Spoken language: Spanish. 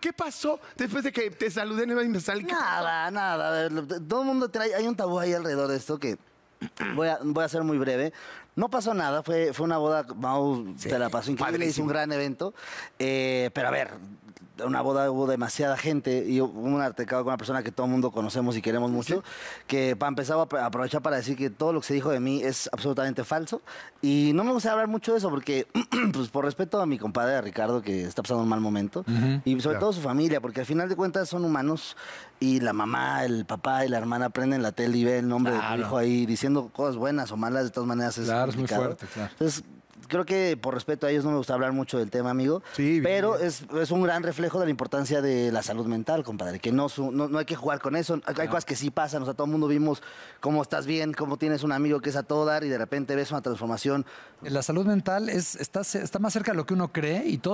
qué pasó después de que te saludé en el Nada, nada. Todo el mundo trae, hay un tabú ahí alrededor de esto que voy a, voy a ser muy breve. No pasó nada, fue, fue una boda, Mau, te la pasó increíble, hizo un gran evento. Eh, pero a ver, una boda hubo demasiada gente y hubo un artecado con una persona que todo el mundo conocemos y queremos mucho, que empezaba a aprovechar para decir que todo lo que se dijo de mí es absolutamente falso. Y no me gusta hablar mucho de eso porque, pues por respeto a mi compadre Ricardo, que está pasando un mal momento, y sobre todo su familia, porque al final de cuentas son humanos y la mamá, el papá y la hermana prenden la tele y ven el nombre de hijo ahí diciendo cosas buenas o malas, de todas maneras es, es muy fuerte, claro creo que por respeto a ellos no me gusta hablar mucho del tema, amigo. pero es, un gran reflejo de la importancia de la salud mental, compadre. Que no, no, hay que jugar con eso. Hay, cosas que sí pasan. O sea, todo el mundo vimos cómo estás bien, cómo tienes un amigo que es a todo dar y de repente ves una transformación. La salud mental es, está, está más cerca de lo que uno cree y todo.